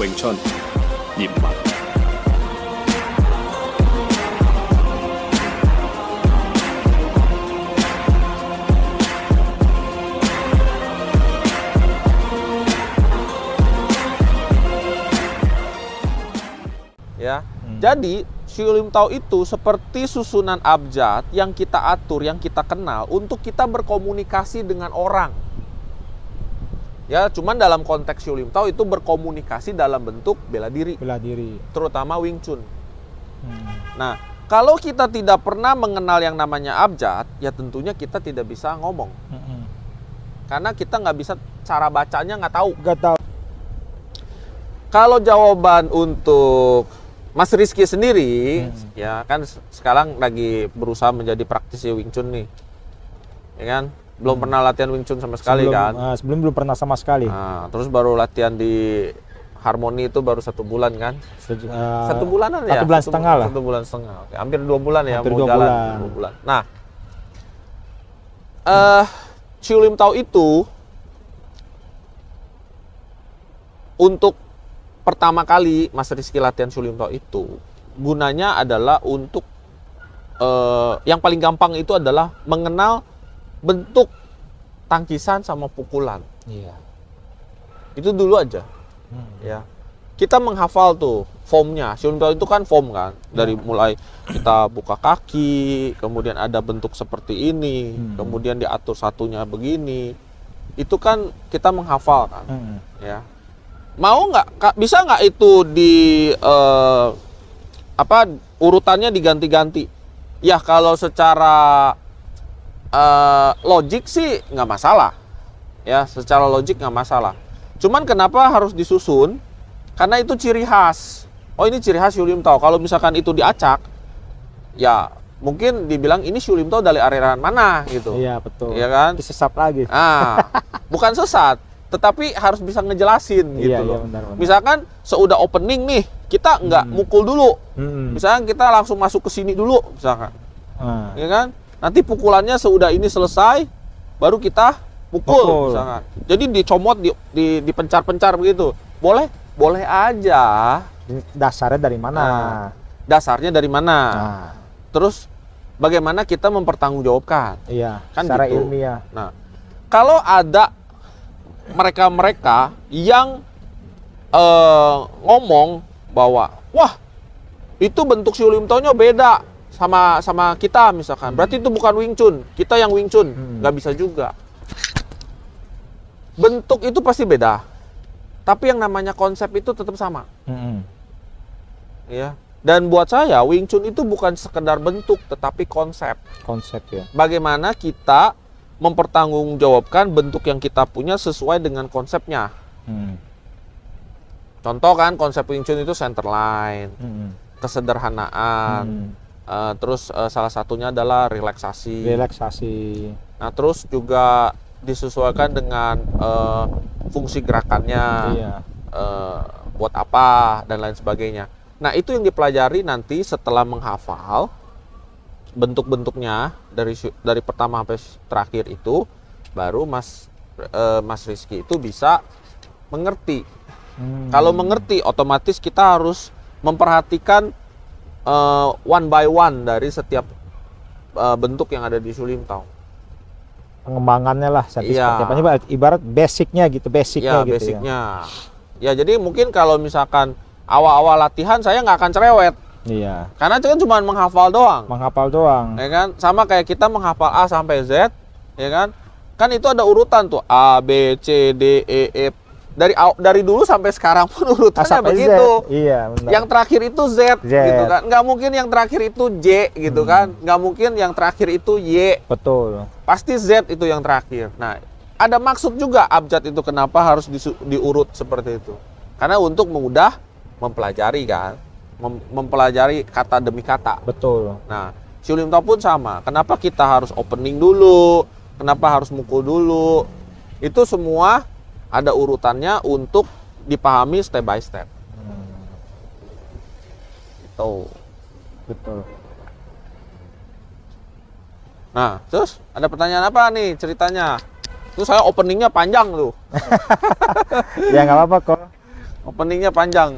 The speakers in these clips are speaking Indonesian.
詠春、葉問 ya. Hmm. Jadi Shiulim tau itu seperti susunan abjad yang kita atur, yang kita kenal untuk kita berkomunikasi dengan orang. Ya, cuman dalam konteks Yulim Tao itu berkomunikasi dalam bentuk bela diri. Bela diri. Terutama Wing Chun. Hmm. Nah, kalau kita tidak pernah mengenal yang namanya abjad, ya tentunya kita tidak bisa ngomong. Hmm. Karena kita nggak bisa cara bacanya nggak tahu. Nggak tahu. Kalau jawaban untuk Mas Rizky sendiri, hmm. ya kan sekarang lagi berusaha menjadi praktisi Wing Chun nih, ya kan? belum pernah latihan Wing Chun sama sekali sebelum, kan? Uh, sebelum belum pernah sama sekali. Nah, terus baru latihan di Harmoni itu baru satu bulan kan? Se uh, ah, satu bulanan ya? Satu bulan setengah lah. Satu bulan setengah. Oke, hampir dua bulan ya hampir mau dua jalan. Bulan. Dua bulan. Nah, eh uh, Tau itu untuk pertama kali Mas Rizky latihan Ciulim Tau itu gunanya adalah untuk uh, yang paling gampang itu adalah mengenal bentuk tangkisan sama pukulan. Iya. Itu dulu aja. Hmm. Ya. Kita menghafal tuh formnya. Sionbao itu kan form kan. Dari ya. mulai kita buka kaki, kemudian ada bentuk seperti ini, hmm. kemudian diatur satunya begini. Itu kan kita menghafal kan. Hmm. Ya. Mau nggak bisa nggak itu di uh, apa urutannya diganti-ganti? Ya kalau secara uh, logik sih nggak masalah ya secara logik nggak masalah cuman kenapa harus disusun karena itu ciri khas oh ini ciri khas tau kalau misalkan itu diacak ya mungkin dibilang ini tau dari aliran mana gitu iya betul iya kan disesat lagi ah bukan sesat tetapi harus bisa ngejelasin iya, gitu iya, loh. Benar, benar. Misalkan seudah opening nih, kita nggak hmm. mukul dulu. Hmm. Misalkan kita langsung masuk ke sini dulu, misalkan. Hmm. Ya kan? Nanti pukulannya sudah ini selesai, baru kita pukul, pukul. Jadi dicomot, di, di, dipencar-pencar begitu. Boleh? Boleh aja. Dasarnya dari mana? Nah, dasarnya dari mana? Nah. Terus bagaimana kita mempertanggungjawabkan? Iya. Kan secara gitu. ilmiah. Nah, kalau ada mereka-mereka yang eh, ngomong bahwa wah itu bentuk siulimtonya beda sama sama kita misalkan. Berarti hmm. itu bukan Wing Chun. Kita yang Wing Chun hmm. nggak bisa juga. Bentuk itu pasti beda. Tapi yang namanya konsep itu tetap sama. Hmm. Ya. Dan buat saya Wing Chun itu bukan sekedar bentuk tetapi konsep. Konsep ya. Bagaimana kita mempertanggungjawabkan bentuk yang kita punya sesuai dengan konsepnya. Hmm. Contoh kan konsep Wing Chun itu centerline, hmm. kesederhanaan, hmm. Uh, terus uh, salah satunya adalah relaksasi. Relaksasi. Nah, terus juga disesuaikan dengan uh, fungsi gerakannya. Iya. Uh, buat apa dan lain sebagainya. Nah, itu yang dipelajari nanti setelah menghafal bentuk-bentuknya dari dari pertama sampai terakhir itu baru Mas uh, Mas Rizky itu bisa mengerti. Hmm. Kalau mengerti otomatis kita harus memperhatikan uh, one by one dari setiap uh, bentuk yang ada di Sulintang. Pengembangannya lah, iya. seperti ya. ibarat basicnya gitu, basicnya iya, gitu ya, gitu basicnya. ya. Ya jadi mungkin kalau misalkan awal-awal latihan saya nggak akan cerewet. Iya. Karena itu kan cuma menghafal doang. Menghafal doang. Ya kan? Sama kayak kita menghafal A sampai Z, ya kan? Kan itu ada urutan tuh A B C D E F dari dari dulu sampai sekarang pun urutannya begitu. Z. Iya, benar. Yang terakhir itu Z, Z gitu kan. Nggak mungkin yang terakhir itu J gitu hmm. kan. Nggak mungkin yang terakhir itu Y. Betul. Pasti Z itu yang terakhir. Nah, ada maksud juga abjad itu kenapa harus di, diurut seperti itu. Karena untuk mudah mempelajari kan. Mem, mempelajari kata demi kata. Betul. Nah, Siulimto pun sama. Kenapa kita harus opening dulu? Kenapa harus mukul dulu? Itu semua ada urutannya untuk dipahami step by step. Hmm. Itu. Betul. Nah, terus ada pertanyaan apa nih ceritanya? Terus saya openingnya panjang tuh. ya nggak apa-apa kok. Openingnya panjang.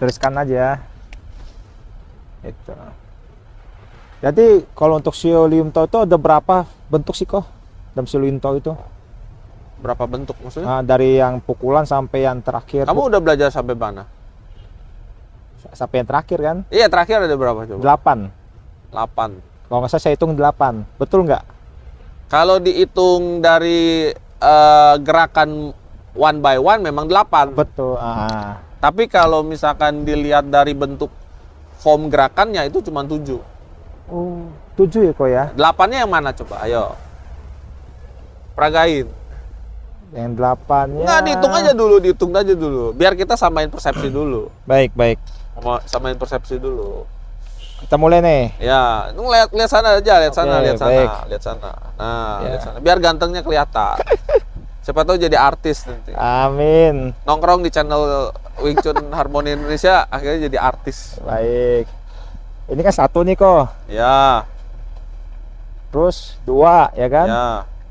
Teruskan aja. Itu. Jadi kalau untuk siolium tau itu ada berapa bentuk sih kok? Dalam siolium tau itu? berapa bentuk maksudnya? Nah, dari yang pukulan sampai yang terakhir. Kamu udah belajar sampai mana? Sampai yang terakhir kan? Iya, terakhir ada berapa coba? 8. 8. Kalau nggak salah saya hitung 8. Betul nggak? Kalau dihitung dari uh, gerakan one by one memang 8. Betul. Ah. Tapi kalau misalkan dilihat dari bentuk form gerakannya itu cuma 7. Oh, 7 ya kok ya? 8-nya yang mana coba? Ayo. Pragain yang delapan ya. Nggak dihitung aja dulu, dihitung aja dulu. Biar kita samain persepsi dulu. Baik, baik. Sama, samain persepsi dulu. Kita mulai nih. Ya, lihat lihat sana aja, lihat sana, lihat sana, lihat sana. Nah, ya. lihat sana. Biar gantengnya kelihatan. Siapa tahu jadi artis nanti. Amin. Nongkrong di channel Wing Chun Harmoni Indonesia akhirnya jadi artis. Baik. Ini kan satu nih kok. Ya. Terus dua ya kan? Ya.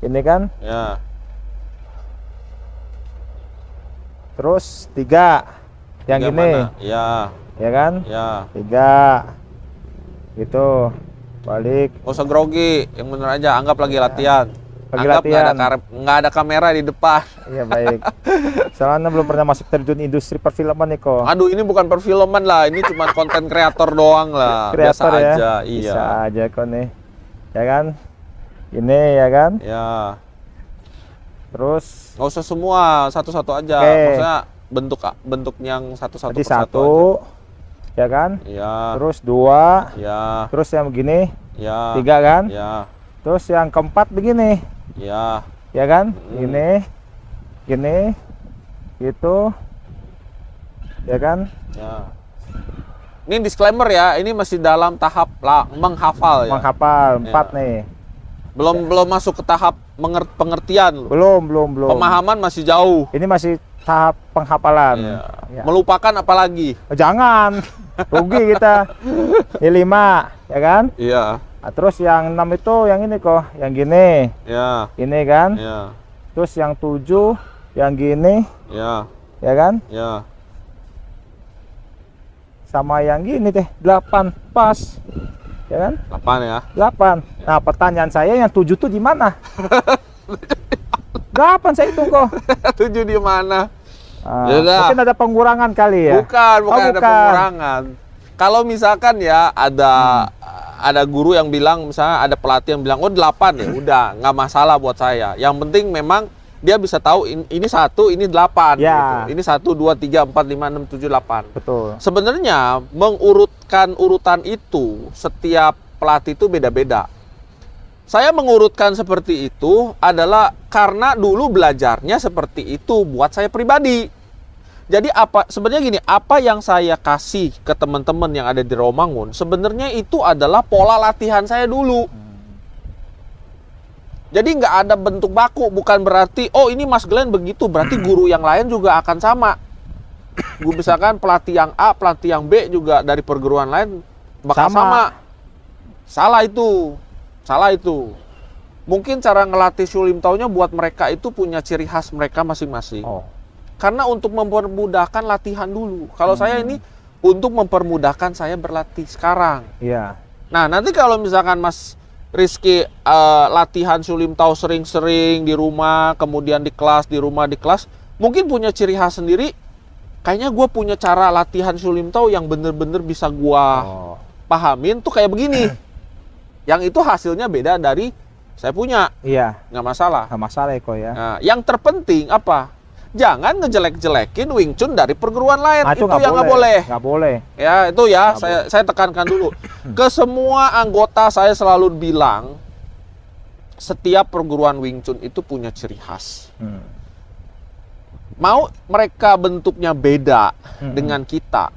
Ini kan? Ya terus tiga yang tiga ini mana? ya ya kan ya tiga gitu balik nggak usah grogi yang bener aja anggap lagi ya. latihan lagi anggap latihan nggak ada, nggak ada kamera di depan iya baik soalnya belum pernah masuk terjun industri perfilman nih kok aduh ini bukan perfilman lah ini cuma konten kreator doang lah kreator ya? aja iya bisa aja kok nih ya kan ini ya kan ya Terus nggak usah semua, satu-satu aja. Okay. Maksudnya bentuk bentuk yang satu-satu Jadi satu, aja. ya kan? Iya. Terus dua. Iya. Terus yang begini. Iya. Tiga kan? Iya. Terus yang keempat begini. Iya. Ya kan? Hmm. Gini. Gini. Itu. Ya kan? Ya. Ini disclaimer ya, ini masih dalam tahap lah, menghafal ya. Menghafal, empat ya. nih belum ya. belum masuk ke tahap pengertian loh. belum belum belum pemahaman masih jauh ini masih tahap penghapalan ya. Ya. melupakan apalagi oh, jangan rugi kita ini lima ya kan iya nah, terus yang enam itu yang ini kok yang gini ya ini kan ya. terus yang tujuh yang gini ya ya kan ya sama yang gini deh delapan pas ya kan? 8 ya. 8. Nah, pertanyaan saya yang 7 tuh di mana? 8 saya hitung kok. 7 di mana? Ah, ya mungkin ada pengurangan kali ya. Bukan, bukan, oh, bukan. ada pengurangan. Kalau misalkan ya ada hmm. ada guru yang bilang misalnya ada pelatih yang bilang oh delapan ya udah nggak masalah buat saya. Yang penting memang dia bisa tahu ini, satu, ini delapan. Ya. Gitu. Ini satu, dua, tiga, empat, lima, enam, tujuh, delapan. Betul. Sebenarnya mengurutkan urutan itu setiap pelatih itu beda-beda. Saya mengurutkan seperti itu adalah karena dulu belajarnya seperti itu buat saya pribadi. Jadi apa sebenarnya gini, apa yang saya kasih ke teman-teman yang ada di Romangun sebenarnya itu adalah pola latihan saya dulu. Hmm jadi nggak ada bentuk baku, bukan berarti oh ini Mas Glenn begitu, berarti hmm. guru yang lain juga akan sama. Gue misalkan pelatih yang A, pelatih yang B juga dari perguruan lain bakal sama. sama. Salah itu, salah itu. Mungkin cara ngelatih sulim taunya buat mereka itu punya ciri khas mereka masing-masing. Oh. Karena untuk mempermudahkan latihan dulu. Kalau hmm. saya ini untuk mempermudahkan saya berlatih sekarang. Iya. Nah nanti kalau misalkan Mas Rizky uh, latihan sulim tahu sering-sering di rumah, kemudian di kelas, di rumah, di kelas, mungkin punya ciri khas sendiri. Kayaknya gue punya cara latihan sulim tahu yang bener-bener bisa gue oh. pahamin tuh kayak begini. yang itu hasilnya beda dari saya punya. Iya. Nggak masalah. Nggak masalah Eko ya, ya. Nah, yang terpenting apa? jangan ngejelek-jelekin Wing Chun dari perguruan lain. Nah, itu, itu yang nggak boleh. Gak boleh. Ya itu ya gak saya boleh. saya tekankan dulu. Ke semua anggota saya selalu bilang setiap perguruan Wing Chun itu punya ciri khas. Hmm. Mau mereka bentuknya beda hmm. dengan kita,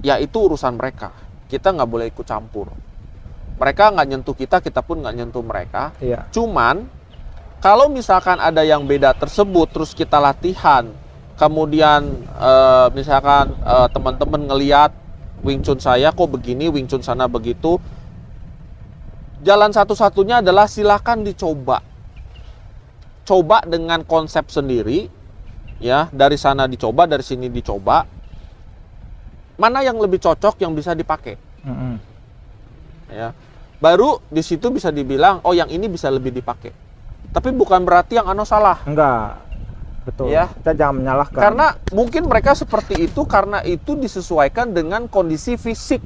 ya itu urusan mereka. Kita nggak boleh ikut campur mereka nggak nyentuh kita, kita pun nggak nyentuh mereka. Iya. Cuman kalau misalkan ada yang beda tersebut, terus kita latihan, kemudian e, misalkan e, teman-teman ngeliat Wing Chun saya kok begini, Wing Chun sana begitu, jalan satu-satunya adalah silahkan dicoba, coba dengan konsep sendiri, ya dari sana dicoba, dari sini dicoba, mana yang lebih cocok yang bisa dipakai, mm-hmm. ya baru di situ bisa dibilang oh yang ini bisa lebih dipakai tapi bukan berarti yang ano salah enggak betul ya kita jangan menyalahkan karena mungkin mereka seperti itu karena itu disesuaikan dengan kondisi fisik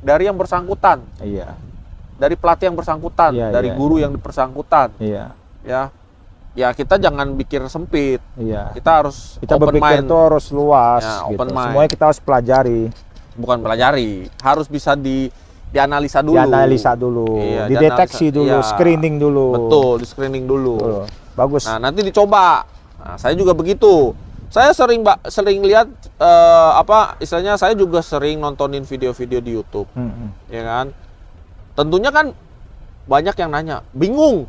dari yang bersangkutan iya dari pelatih yang bersangkutan iya, dari iya, guru iya. yang bersangkutan iya ya ya kita jangan pikir sempit. Iya. Kita harus kita open berpikir mind. itu harus luas. Ya, gitu. open mind. Semuanya kita harus pelajari. Bukan pelajari, harus bisa di dianalisa dulu. Dianalisa dulu, iya, dideteksi dianalisa, dulu, iya, screening dulu. Betul, di screening dulu. Betul. Bagus. Nah, nanti dicoba. Nah, saya juga begitu. Saya sering mbak sering lihat uh, apa istilahnya saya juga sering nontonin video-video di YouTube, mm -hmm. ya kan. Tentunya kan banyak yang nanya, bingung.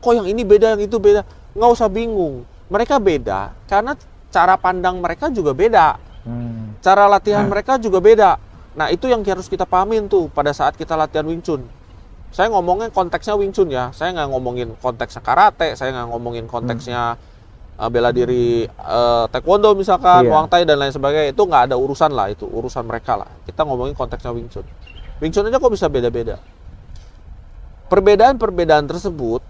Kok yang ini beda, yang itu beda? Nggak usah bingung. Mereka beda karena cara pandang mereka juga beda, hmm. cara latihan hmm. mereka juga beda Nah itu yang harus kita pahamin tuh pada saat kita latihan Wing Chun. Saya ngomongnya konteksnya Wing Chun ya, saya nggak ngomongin konteksnya karate, saya nggak ngomongin konteksnya hmm. Eh, bela diri uh, taekwondo misalkan, yeah. Muang Thai dan lain sebagainya itu nggak ada urusan lah itu urusan mereka lah. Kita ngomongin konteksnya Wing Chun. Wing Chun aja kok bisa beda-beda. Perbedaan-perbedaan tersebut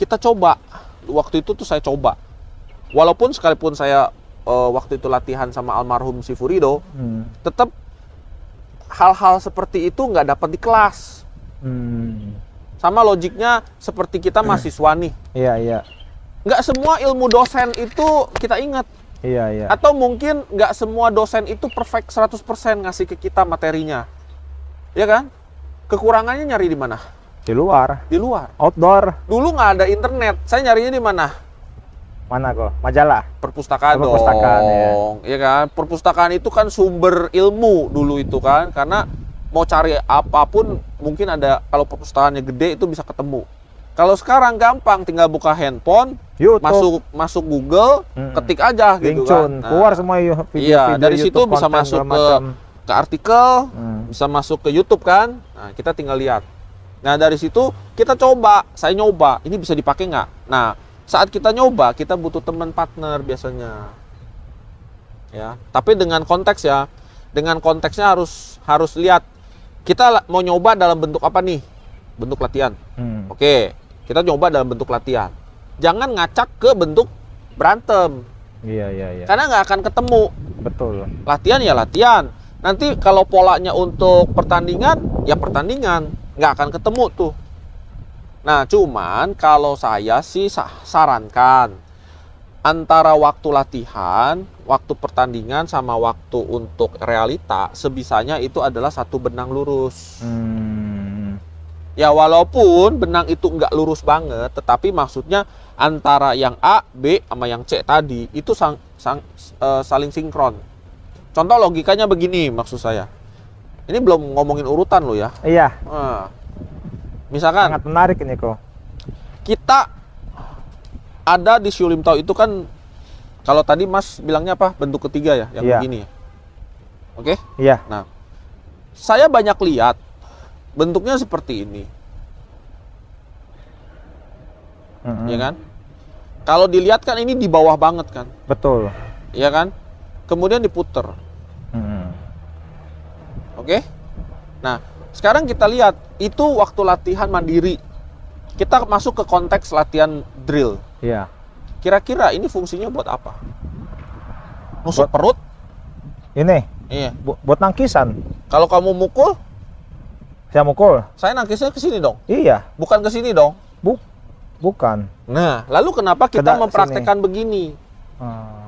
kita coba. Waktu itu tuh saya coba. Walaupun sekalipun saya uh, waktu itu latihan sama almarhum Sifurido, hmm. tetap hal-hal seperti itu nggak dapat di kelas. Hmm. Sama logiknya seperti kita hmm. mahasiswa nih. Iya, iya. Nggak semua ilmu dosen itu kita ingat. Iya, iya. Atau mungkin nggak semua dosen itu perfect 100% ngasih ke kita materinya. Iya kan? Kekurangannya nyari di mana? Di luar. Di luar. Outdoor. Dulu nggak ada internet. Saya nyarinya di mana? mana kok majalah perpustakaan, oh, perpustakaan dong perpustakaan, ya. ya kan perpustakaan itu kan sumber ilmu dulu itu kan karena mau cari apapun mungkin ada kalau perpustakaannya gede itu bisa ketemu kalau sekarang gampang tinggal buka handphone YouTube. masuk masuk Google hmm. ketik aja gitu kan nah, keluar semua video, video iya dari YouTube situ bisa masuk ke ke artikel hmm. bisa masuk ke YouTube kan nah kita tinggal lihat nah dari situ kita coba saya nyoba ini bisa dipakai nggak nah saat kita nyoba kita butuh teman partner biasanya ya tapi dengan konteks ya dengan konteksnya harus harus lihat kita mau nyoba dalam bentuk apa nih bentuk latihan hmm. oke kita nyoba dalam bentuk latihan jangan ngacak ke bentuk berantem iya iya iya karena nggak akan ketemu betul latihan ya latihan nanti kalau polanya untuk pertandingan ya pertandingan nggak akan ketemu tuh Nah, cuman kalau saya sih sarankan antara waktu latihan, waktu pertandingan sama waktu untuk realita sebisanya itu adalah satu benang lurus. Hmm. Ya walaupun benang itu nggak lurus banget, tetapi maksudnya antara yang A, B sama yang C tadi itu sang, sang, e, saling sinkron. Contoh logikanya begini maksud saya. Ini belum ngomongin urutan lo ya. Iya. Nah, misalkan sangat menarik ini kok kita ada di siu itu kan kalau tadi Mas bilangnya apa bentuk ketiga ya yang yeah. begini ya. oke okay? iya nah saya banyak lihat bentuknya seperti ini mm -hmm. kan kalau dilihat kan ini di bawah banget kan betul Iya kan kemudian diputer mm -hmm. oke okay? nah sekarang kita lihat itu waktu latihan mandiri. Kita masuk ke konteks latihan drill. Iya. Kira-kira ini fungsinya buat apa? Nusuk buat perut? Ini. Iya. Bu buat nangkisan. Kalau kamu mukul? Saya mukul. Saya nangkisnya ke sini dong. Iya. Bukan ke sini dong. Bu bukan. Nah, lalu kenapa kita mempraktekkan begini? Hmm.